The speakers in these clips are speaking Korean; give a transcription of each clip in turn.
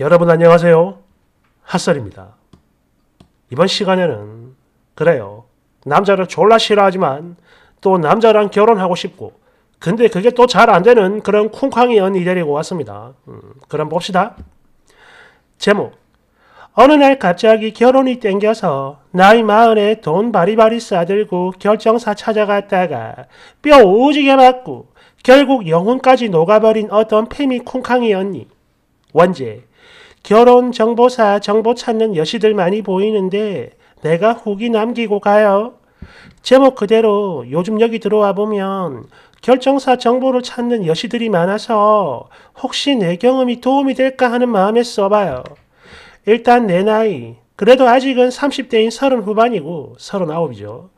여러분 안녕하세요. 핫설입니다. 이번 시간에는 그래요. 남자를 졸라 싫어하지만 또 남자랑 결혼하고 싶고 근데 그게 또 잘 안되는 그런 쿵쾅이 언니 데리고 왔습니다. 음, 그럼 봅시다. 제목 어느 날 갑자기 결혼이 땡겨서 나이 마흔에 돈 바리바리 싸들고 결정사 찾아갔다가 뼈 오지게 맞고 결국 영혼까지 녹아버린 어떤 페미 쿵쾅이 언니 원제 결혼 정보사 정보 찾는 여시들 많이 보이는데 내가 후기 남기고 가요. 제목 그대로 요즘 여기 들어와 보면 결정사 정보를 찾는 여시들이 많아서 혹시 내 경험이 도움이 될까 하는 마음에 써봐요. 일단 내 나이, 그래도 아직은 30대인 30 후반이고 39이죠.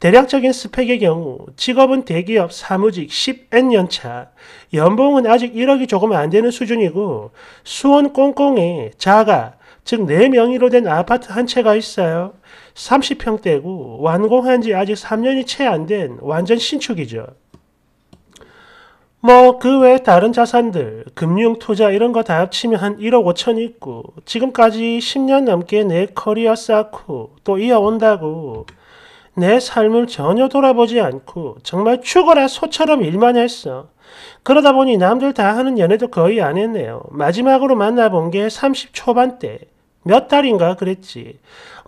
대략적인 스펙의 경우 직업은 대기업 사무직 10N 연차, 연봉은 아직 1억이 조금 안 되는 수준이고 수원 꽁꽁에 자가, 즉 4명의로 된 아파트 한 채가 있어요. 30평대고 완공한 지 아직 3년이 채 안 된 완전 신축이죠. 뭐, 그 외 다른 자산들, 금융, 투자 이런 거 다 합치면 한 1억 5천 있고, 지금까지 10년 넘게 내 커리어 쌓고, 또 이어온다고, 내 삶을 전혀 돌아보지 않고 정말 죽어라 소처럼 일만 했어. 그러다 보니 남들 다 하는 연애도 거의 안 했네요. 마지막으로 만나본 게30초반대몇 달인가 그랬지.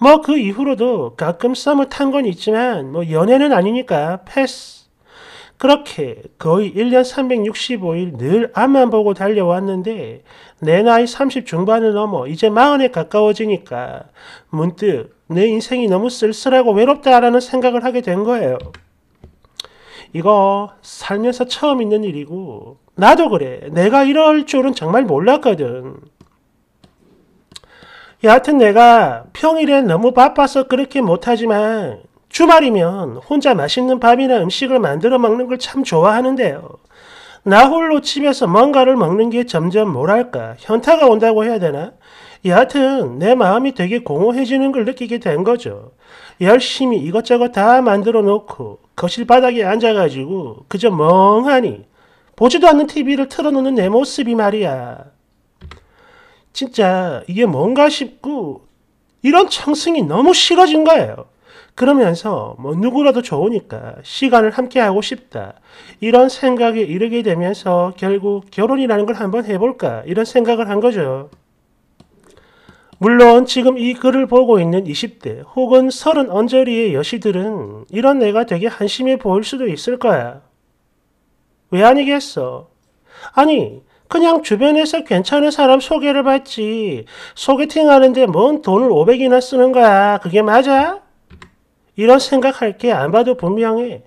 뭐 그 이후로도 가끔 썸을 탄 건 있지만 뭐 연애는 아니니까 패스. 그렇게 거의 1년 365일 늘 앞만 보고 달려왔는데 내 나이 30 중반을 넘어 이제 마흔에 가까워지니까 문득 내 인생이 너무 쓸쓸하고 외롭다라는 생각을 하게 된 거예요. 이거 살면서 처음 있는 일이고 나도 그래. 내가 이럴 줄은 정말 몰랐거든. 여하튼 내가 평일엔 너무 바빠서 그렇게 못하지만 주말이면 혼자 맛있는 밥이나 음식을 만들어 먹는 걸 참 좋아하는데요. 나 홀로 집에서 뭔가를 먹는 게 점점 뭐랄까, 현타가 온다고 해야 되나? 여하튼 내 마음이 되게 공허해지는 걸 느끼게 된 거죠. 열심히 이것저것 다 만들어 놓고 거실 바닥에 앉아가지고 그저 멍하니 보지도 않는 TV를 틀어놓는 내 모습이 말이야. 진짜 이게 뭔가 싶고 이런 청승이 너무 싫어진 거예요. 그러면서 뭐 누구라도 좋으니까 시간을 함께하고 싶다. 이런 생각에 이르게 되면서 결국 결혼이라는 걸 한번 해볼까 이런 생각을 한 거죠. 물론 지금 이 글을 보고 있는 20대 혹은 30 언저리의 여시들은 이런 내가 되게 한심해 보일 수도 있을 거야. 왜 아니겠어? 아니, 그냥 주변에서 괜찮은 사람 소개를 받지. 소개팅 하는데 뭔 돈을 500이나 쓰는 거야. 그게 맞아? 이런 생각할 게 안 봐도 분명해.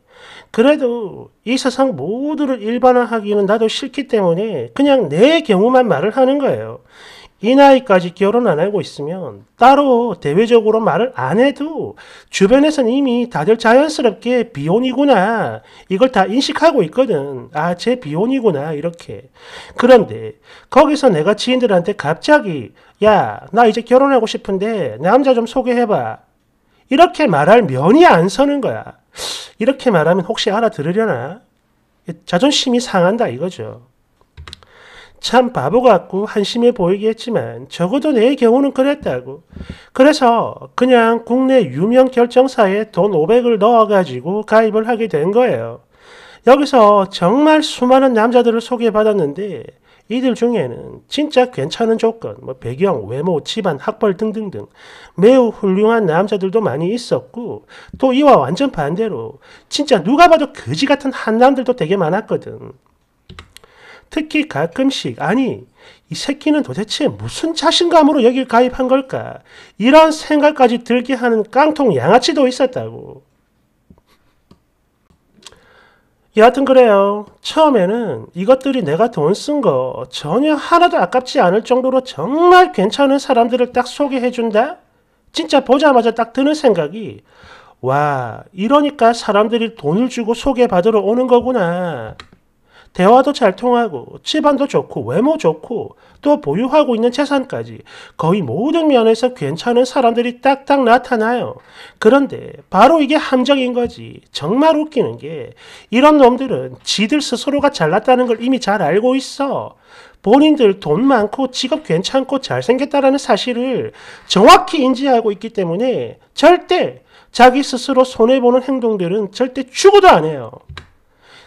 그래도 이 세상 모두를 일반화하기는 나도 싫기 때문에 그냥 내 경우만 말을 하는 거예요. 이 나이까지 결혼 안 하고 있으면 따로 대외적으로 말을 안 해도 주변에선 이미 다들 자연스럽게 비혼이구나 이걸 다 인식하고 있거든. 아, 제 비혼이구나 이렇게. 그런데 거기서 내가 지인들한테 갑자기 야, 나 이제 결혼하고 싶은데 남자 좀 소개해봐. 이렇게 말할 면이 안 서는 거야. 이렇게 말하면 혹시 알아들으려나? 자존심이 상한다 이거죠. 참 바보 같고 한심해 보이겠지만 적어도 내 경우는 그랬다고. 그래서 그냥 국내 유명 결정사에 돈 500을 넣어가지고 가입을 하게 된 거예요. 여기서 정말 수많은 남자들을 소개받았는데 이들 중에는 진짜 괜찮은 조건, 뭐 배경, 외모, 집안, 학벌 등등등 매우 훌륭한 남자들도 많이 있었고 또 이와 완전 반대로 진짜 누가 봐도 거지 같은 한남들도 되게 많았거든. 특히 가끔씩 아니 이 새끼는 도대체 무슨 자신감으로 여길 가입한 걸까 이런 생각까지 들게 하는 깡통 양아치도 있었다고 여하튼 그래요. 처음에는 이것들이 내가 돈 쓴 거 전혀 하나도 아깝지 않을 정도로 정말 괜찮은 사람들을 딱 소개해준다? 진짜 보자마자 딱 드는 생각이 와, 이러니까 사람들이 돈을 주고 소개받으러 오는 거구나. 대화도 잘 통하고 집안도 좋고 외모 좋고 또 보유하고 있는 재산까지 거의 모든 면에서 괜찮은 사람들이 딱딱 나타나요. 그런데 바로 이게 함정인 거지. 정말 웃기는 게 이런 놈들은 지들 스스로가 잘났다는 걸 이미 잘 알고 있어. 본인들 돈 많고 직업 괜찮고 잘생겼다라는 사실을 정확히 인지하고 있기 때문에 절대 자기 스스로 손해보는 행동들은 절대 죽어도 안 해요.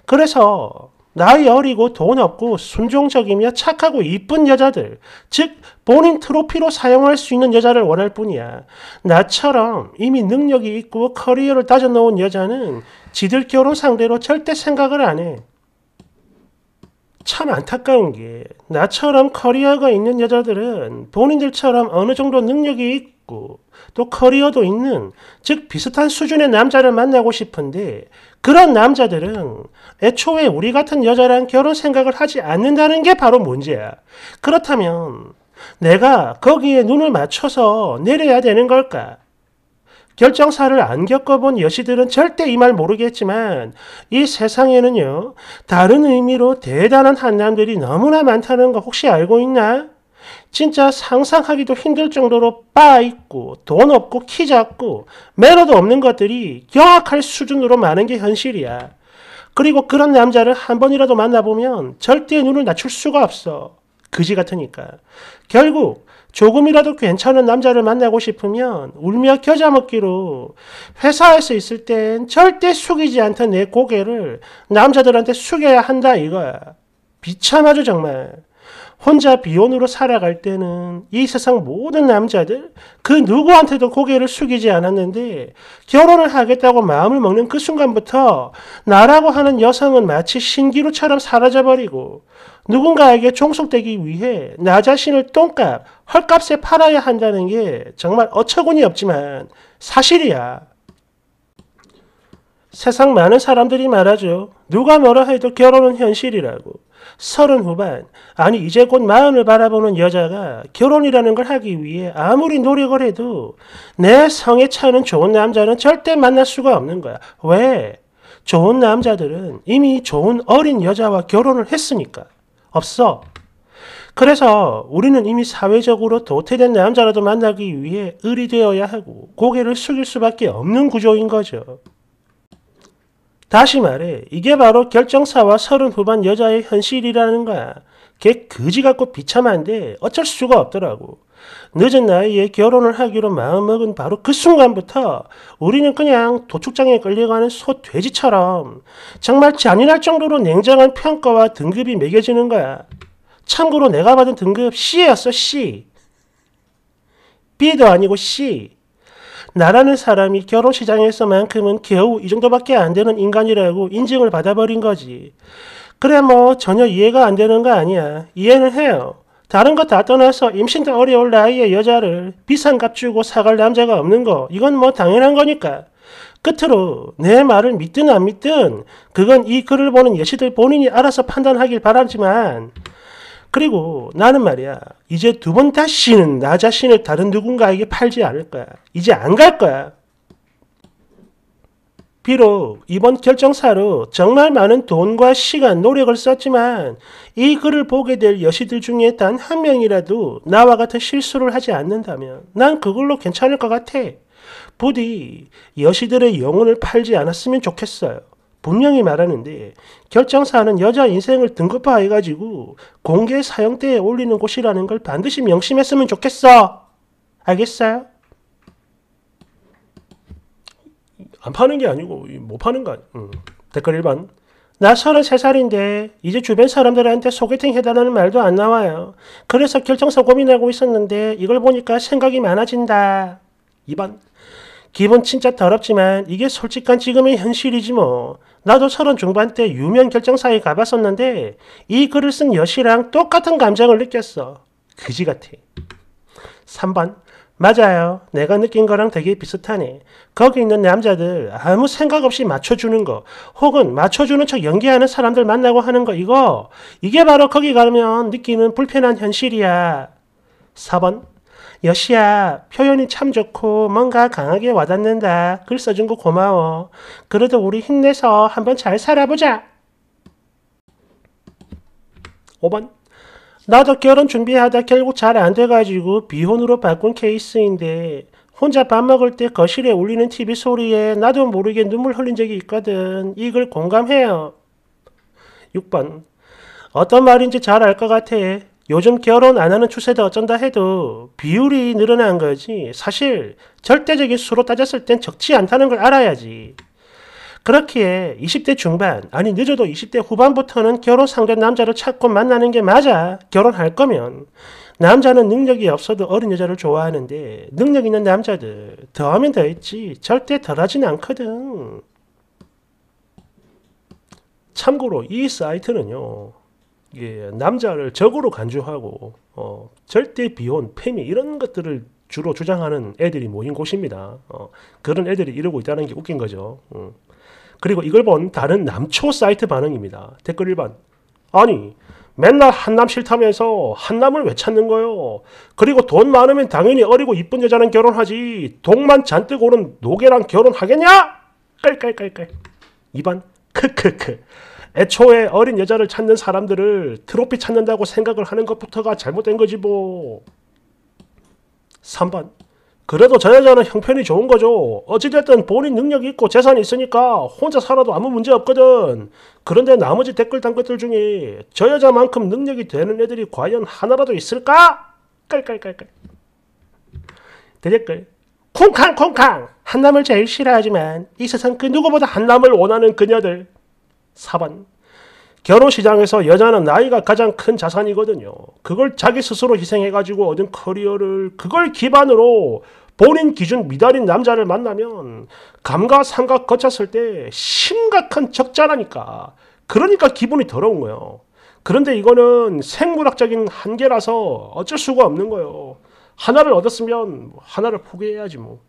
그래서 나이 어리고 돈 없고 순종적이며 착하고 이쁜 여자들, 즉 본인 트로피로 사용할 수 있는 여자를 원할 뿐이야. 나처럼 이미 능력이 있고 커리어를 다져놓은 여자는 지들 결혼 상대로 절대 생각을 안 해. 참 안타까운 게 나처럼 커리어가 있는 여자들은 본인들처럼 어느 정도 능력이 있고 또 커리어도 있는 즉 비슷한 수준의 남자를 만나고 싶은데 그런 남자들은 애초에 우리 같은 여자랑 결혼 생각을 하지 않는다는 게 바로 문제야. 그렇다면 내가 거기에 눈을 맞춰서 내려야 되는 걸까? 결정사를 안 겪어본 여시들은 절대 이 말 모르겠지만 이 세상에는요 다른 의미로 대단한 한남들이 너무나 많다는 거 혹시 알고 있나? 진짜 상상하기도 힘들 정도로 빠 있고 돈 없고 키 작고 매너도 없는 것들이 경악할 수준으로 많은 게 현실이야. 그리고 그런 남자를 한 번이라도 만나보면 절대 눈을 낮출 수가 없어. 그지 같으니까. 결국 조금이라도 괜찮은 남자를 만나고 싶으면 울며 겨자먹기로 회사에서 있을 땐 절대 숙이지 않던 내 고개를 남자들한테 숙여야 한다 이거야. 비참하죠 정말. 혼자 비혼으로 살아갈 때는 이 세상 모든 남자들 그 누구한테도 고개를 숙이지 않았는데 결혼을 하겠다고 마음을 먹는 그 순간부터 나라고 하는 여성은 마치 신기루처럼 사라져버리고 누군가에게 종속되기 위해 나 자신을 똥값, 헐값에 팔아야 한다는 게 정말 어처구니 없지만 사실이야. 세상 많은 사람들이 말하죠. 누가 뭐라 해도 결혼은 현실이라고. 서른 후반, 아니 이제 곧 마흔을 바라보는 여자가 결혼이라는 걸 하기 위해 아무리 노력을 해도 내 성에 차는 좋은 남자는 절대 만날 수가 없는 거야. 왜? 좋은 남자들은 이미 좋은 어린 여자와 결혼을 했으니까. 없어. 그래서 우리는 이미 사회적으로 도태된 남자라도 만나기 위해 의리되어야 하고 고개를 숙일 수밖에 없는 구조인 거죠. 다시 말해 이게 바로 결정사와 서른 후반 여자의 현실이라는 거야. 걔 거지 같고 비참한데 어쩔 수가 없더라고. 늦은 나이에 결혼을 하기로 마음먹은 바로 그 순간부터 우리는 그냥 도축장에 끌려가는 소돼지처럼 정말 잔인할 정도로 냉정한 평가와 등급이 매겨지는 거야. 참고로 내가 받은 등급 C였어, C. B도 아니고 C. 나라는 사람이 결혼 시장에서만큼은 겨우 이 정도밖에 안 되는 인간이라고 인증을 받아버린 거지. 그래 뭐 전혀 이해가 안 되는 거 아니야. 이해는 해요. 다른 것 다 떠나서 임신도 어려울 나이에 여자를 비싼 값 주고 사갈 남자가 없는 거 이건 뭐 당연한 거니까. 끝으로 내 말을 믿든 안 믿든 그건 이 글을 보는 예시들 본인이 알아서 판단하길 바라지만 그리고 나는 말이야 이제 두 번 다시는 나 자신을 다른 누군가에게 팔지 않을 거야. 이제 안 갈 거야. 비록 이번 결정사로 정말 많은 돈과 시간, 노력을 썼지만 이 글을 보게 될 여시들 중에 단 한 명이라도 나와 같은 실수를 하지 않는다면 난 그걸로 괜찮을 것 같아. 부디 여시들의 영혼을 팔지 않았으면 좋겠어요. 분명히 말하는데 결정사는 여자 인생을 등급화해가지고 공개 사형대에 올리는 곳이라는 걸 반드시 명심했으면 좋겠어. 알겠어요? 안 파는 게 아니고 못 파는 거 아니야. 음. 댓글 1번. 나 33살인데 이제 주변 사람들한테 소개팅 해달라는 말도 안 나와요. 그래서 결정서 고민하고 있었는데 이걸 보니까 생각이 많아진다. 2번. 기분 진짜 더럽지만 이게 솔직한 지금의 현실이지 뭐. 나도 서른 중반 때 유명 결정사에 가봤었는데 이 글을 쓴 여씨랑 똑같은 감정을 느꼈어. 그지 같아. 3번. 맞아요. 내가 느낀 거랑 되게 비슷하네. 거기 있는 남자들 아무 생각 없이 맞춰주는 거, 혹은 맞춰주는 척 연기하는 사람들 만나고 하는 거, 이거, 이게 바로 거기 가면 느끼는 불편한 현실이야. 4번. 여시야, 표현이 참 좋고 뭔가 강하게 와닿는다. 글 써준 거 고마워. 그래도 우리 힘내서 한번 잘 살아보자. 5번. 나도 결혼 준비하다 결국 잘 안 돼가지고 비혼으로 바꾼 케이스인데 혼자 밥 먹을 때 거실에 울리는 TV 소리에 나도 모르게 눈물 흘린 적이 있거든. 이걸 공감해요. 6번. 어떤 말인지 잘 알 것 같아. 요즘 결혼 안 하는 추세도 어쩐다 해도 비율이 늘어난 거지. 사실 절대적인 수로 따졌을 땐 적지 않다는 걸 알아야지. 그렇기에 20대 중반, 아니 늦어도 20대 후반부터는 결혼 상대 남자를 찾고 만나는 게 맞아. 결혼할 거면. 남자는 능력이 없어도 어린 여자를 좋아하는데 능력 있는 남자들 더하면 더했지 절대 덜하진 않거든. 참고로 이 사이트는요. 예, 남자를 적으로 간주하고 어, 절대 비혼, 페미 이런 것들을 주로 주장하는 애들이 모인 곳입니다. 어, 그런 애들이 이러고 있다는 게 웃긴 거죠. 음. 그리고 이걸 본 다른 남초 사이트 반응입니다. 댓글 1번 아니, 맨날 한남 싫다면서 한남을 왜 찾는 거요? 그리고 돈 많으면 당연히 어리고 이쁜 여자는 결혼하지. 돈만 잔뜩 오는 노계랑 결혼하겠냐? 깔깔깔깔. 2번 크크크. 애초에 어린 여자를 찾는 사람들을 트로피 찾는다고 생각을 하는 것부터가 잘못된 거지 뭐. 3번 그래도 저 여자는 형편이 좋은 거죠. 어찌됐든 본인 능력이 있고 재산이 있으니까 혼자 살아도 아무 문제 없거든. 그런데 나머지 댓글 단 것들 중에 저 여자만큼 능력이 되는 애들이 과연 하나라도 있을까? 깔깔깔깔. 대댓글. 콩캉콩캉. 한남을 제일 싫어하지만 이 세상 그 누구보다 한남을 원하는 그녀들. 4번. 결혼 시장에서 여자는 나이가 가장 큰 자산이거든요. 그걸 자기 스스로 희생해가지고 얻은 커리어를 그걸 기반으로 본인 기준 미달인 남자를 만나면 감과 상각 거쳤을 때 심각한 적자라니까. 그러니까 기분이 더러운 거예요. 그런데 이거는 생물학적인 한계라서 어쩔 수가 없는 거예요. 하나를 얻었으면 뭐 하나를 포기해야지 뭐.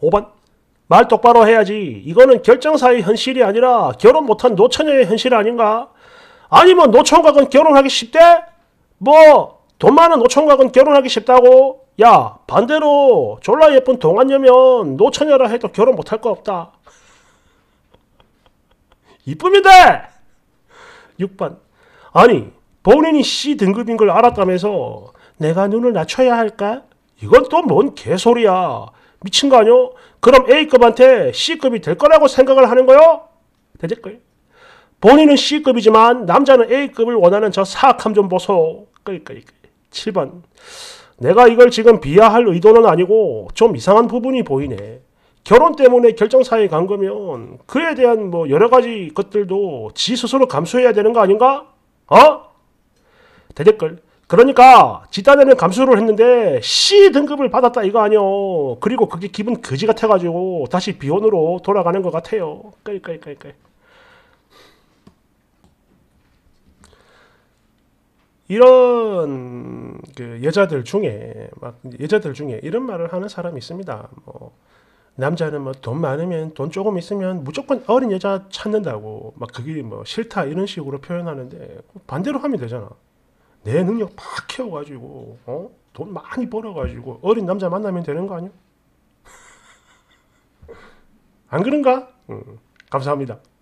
5번 말 똑바로 해야지. 이거는 결정사의 현실이 아니라 결혼 못한 노처녀의 현실 아닌가? 아니면 노총각은 결혼하기 쉽대? 뭐, 돈 많은 노총각은 결혼하기 쉽다고? 야, 반대로 졸라 예쁜 동안녀면 노처녀라 해도 결혼 못할 거 없다. 이쁨인데! 6번. 아니, 본인이 C등급인 걸 알았다면서 내가 눈을 낮춰야 할까? 이건 또 뭔 개소리야. 미친 거 아니요? 그럼 A급한테 C급이 될 거라고 생각을 하는 거요? 되질 거 본인은 C급이지만 남자는 A급을 원하는 저 사악함 좀 보소. 그러니 7번. 내가 이걸 지금 비하할 의도는 아니고 좀 이상한 부분이 보이네. 결혼 때문에 결정사에 간 거면 그에 대한 뭐 여러 가지 것들도 지 스스로 감수해야 되는 거 아닌가? 어? 대댓글. 그러니까 지단에는 감수를 했는데 C 등급을 받았다 이거 아니요. 그리고 그게 기분 거지 같아가지고 다시 비혼으로 돌아가는 것 같아요. 끌끌끌끌. 이런 그 여자들 중에 막 여자들 중에 이런 말을 하는 사람이 있습니다. 뭐 남자는 뭐 돈 많으면 돈 조금 있으면 무조건 어린 여자 찾는다고 막 그게 뭐 싫다 이런 식으로 표현하는데 반대로 하면 되잖아. 내 능력 팍 키워가지고 어? 돈 많이 벌어가지고 어린 남자 만나면 되는 거 아니야? 안 그런가? 음, 감사합니다.